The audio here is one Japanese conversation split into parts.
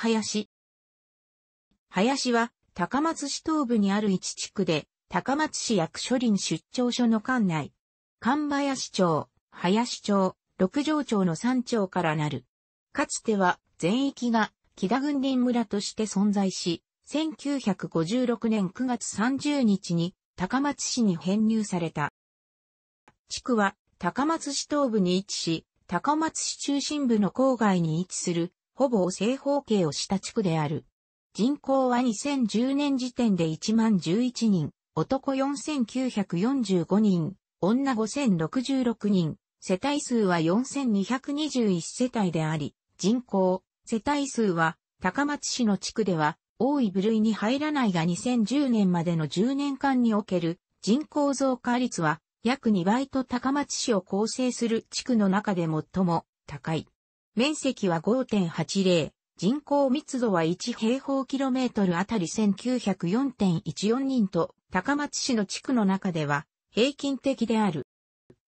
林。林は、高松市東部にある一地区で、高松市役所林出張所の管内、神林町、林町、六条町の三町からなる。かつては、全域が、木田軍林村として存在し、1956年9月30日に、高松市に編入された。地区は、高松市東部に位置し、高松市中心部の郊外に位置するほぼ正方形をした地区である。人口は2010年時点で1万11人、男4945人、女5066人、世帯数は4221世帯であり、人口、世帯数は高松市の地区では多い部類に入らないが2010年までの10年間における人口増加率は約2倍と高松市を構成する地区の中で最も高い。面積は5.80、人口密度は1平方キロメートルあたり1904.14人と、高松市の地区の中では平均的である。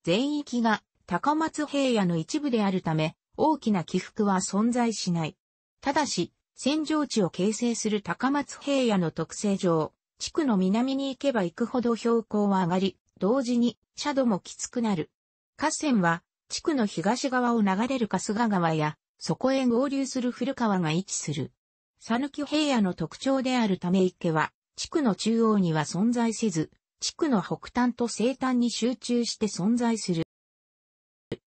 全域が高松平野の一部であるため、大きな起伏は存在しない。ただし、戦状地を形成する高松平野の特性上、地区の南に行けば行くほど標高は上がり、同時に斜度もきつくなる。河川は地区の東側を流れる春日川や、そこへ合流する古川が位置する。讃岐平野の特徴であるため池は、地区の中央には存在せず、地区の北端と西端に集中して存在する。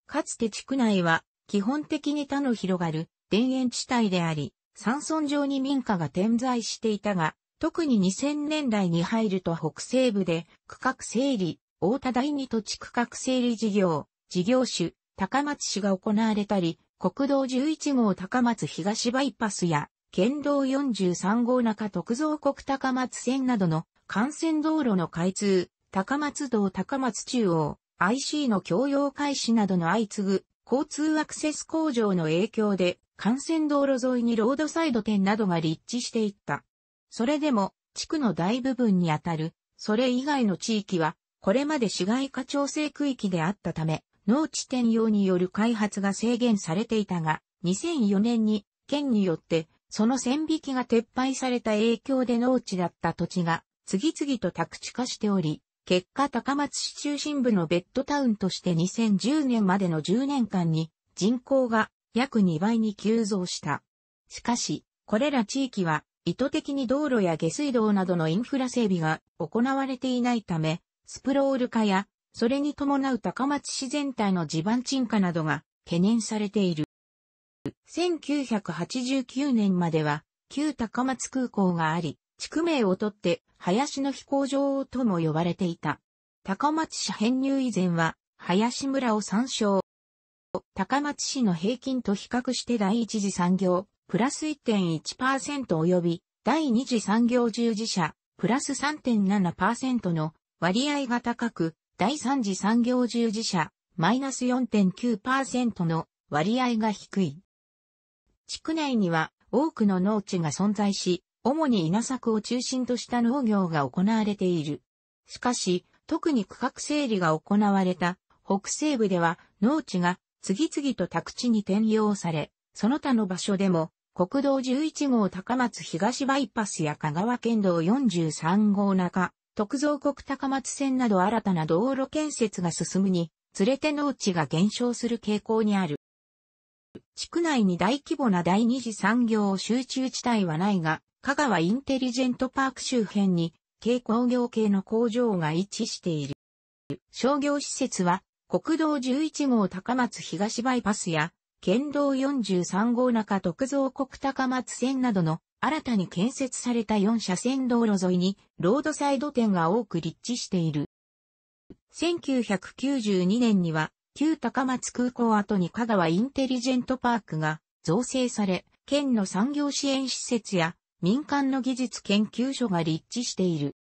かつて地区内は、基本的に他の広がる田園地帯であり、山村上に民家が点在していたが、特に2000年代に入ると北西部で区画整理、大田第二土地区画整理事業、事業主、高松市が行われたり、国道11号高松東バイパスや、県道43号中徳造国高松線などの幹線道路の開通、高松道高松中央、IC の共用開始などの相次ぐ交通アクセス工場の影響で幹線道路沿いにロードサイド店などが立地していった。それでも地区の大部分にあたる、それ以外の地域はこれまで市街化調整区域であったため、農地転用による開発が制限されていたが、2004年に県によってその線引きが撤廃された影響で農地だった土地が次々と宅地化しており、結果高松市中心部のベッドタウンとして2010年までの10年間に人口が約2倍に急増した。しかし、これら地域は意図的に道路や下水道などのインフラ整備が行われていないため、スプロール化やそれに伴う高松市全体の地盤沈下などが懸念されている。1989年までは、旧高松空港があり、地区名をとって、林の飛行場とも呼ばれていた。高松市編入以前は、林村を参照。高松市の平均と比較して第一次産業、プラス1.1%及び、第二次産業従事者、プラス3.7%の割合が高く、第三次産業従事者、マイナス4.9%の割合が低い。地区内には多くの農地が存在し、主に稲作を中心とした農業が行われている。しかし、特に区画整理が行われた北西部では農地が次々と宅地に転用され、その他の場所でも国道11号高松東バイパスや香川県道43号中徳造国高松線など新たな道路建設が進むに、つれて農地が減少する傾向にある。地区内に大規模な第二次産業を集中地帯はないが、香川インテリジェントパーク周辺に、軽工業系の工場が位置している。商業施設は、国道11号高松東バイパスや、県道43号中徳造国高松線などの新たに建設された4車線道路沿いにロードサイド店が多く立地している。1992年には旧高松空港跡に香川インテリジェントパークが造成され、県の産業支援施設や民間の技術研究所が立地している。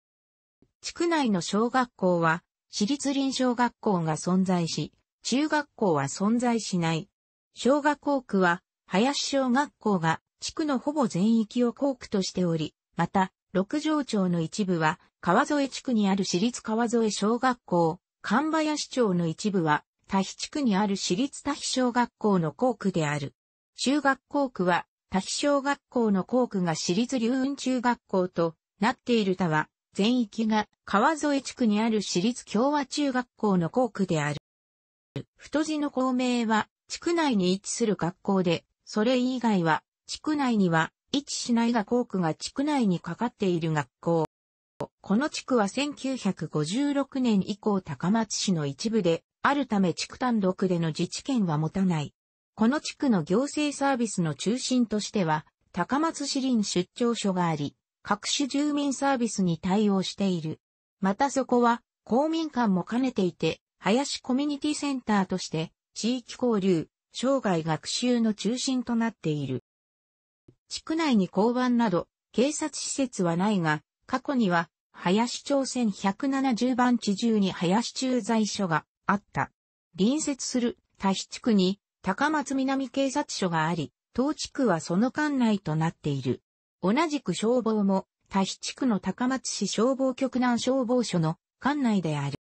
地区内の小学校は、私立臨小学校が存在し、中学校は存在しない。小学校区は、林小学校が地区のほぼ全域を校区としており、また、六条町の一部は、川添地区にある私立川添小学校、神林町の一部は、多比地区にある私立多比小学校の校区である。中学校区は、多比小学校の校区が私立龍雲中学校となっている他は、全域が川添地区にある私立共和中学校の校区である。太字の校名は、地区内に位置する学校で、それ以外は、地区内には位置しないが校区が地区内にかかっている学校。この地区は1956年以降高松市の一部で、あるため地区単独での自治権は持たない。この地区の行政サービスの中心としては、高松市林出張所があり、各種住民サービスに対応している。またそこは、公民館も兼ねていて、林コミュニティセンターとして、地域交流、生涯学習の中心となっている。地区内に交番など、警察施設はないが、過去には、林町線170番地中に林駐在所があった。隣接する多市地区に高松南警察署があり、当地区はその管内となっている。同じく消防も多市地区の高松市消防局南消防署の管内である。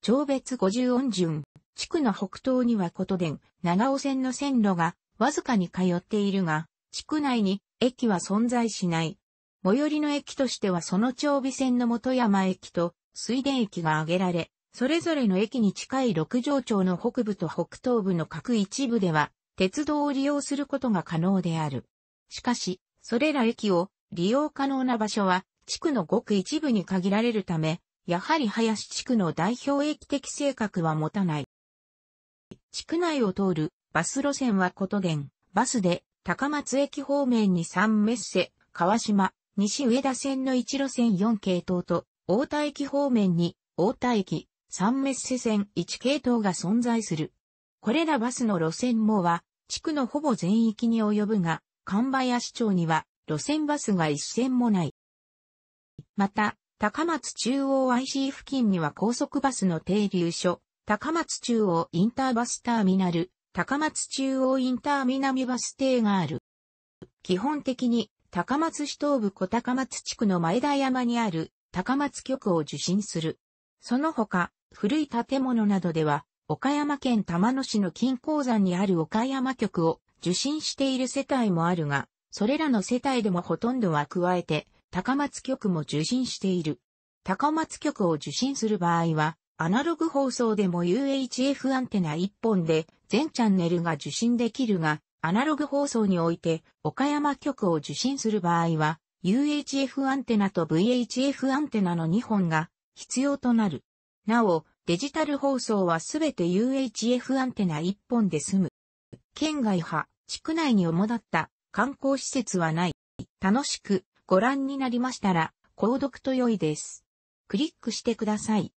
町別50音順。地区の北東には琴電、長尾線の線路がわずかに通っているが、地区内に駅は存在しない。最寄りの駅としてはその長尾線の元山駅と水田駅が挙げられ、それぞれの駅に近い六条町の北部と北東部の各一部では、鉄道を利用することが可能である。しかし、それら駅を利用可能な場所は、地区のごく一部に限られるため、やはり林地区の代表駅的性格は持たない。地区内を通るバス路線はことバスで高松駅方面に3メッセ、川島、西上田線の1路線4系統と、大田駅方面に大田駅、3メッセ線1系統が存在する。これらバスの路線網は、地区のほぼ全域に及ぶが、神林町には路線バスが一線もない。また、高松中央 IC 付近には高速バスの停留所、高松中央インターバスターミナル、高松中央インターミナミバス停がある。基本的に、高松市東部小高松地区の前田山にある高松局を受信する。その他、古い建物などでは、岡山県玉野市の金鉱山にある岡山局を受信している世帯もあるが、それらの世帯でもほとんどは加えて、高松局も受信している。高松局を受信する場合は、アナログ放送でも UHF アンテナ1本で全チャンネルが受信できるが、アナログ放送において岡山局を受信する場合は、UHF アンテナと VHF アンテナの2本が必要となる。なお、デジタル放送はすべて UHF アンテナ1本で済む。県外派、地区内に主だった観光施設はない。楽しくご覧になりましたら、購読と良いです。クリックしてください。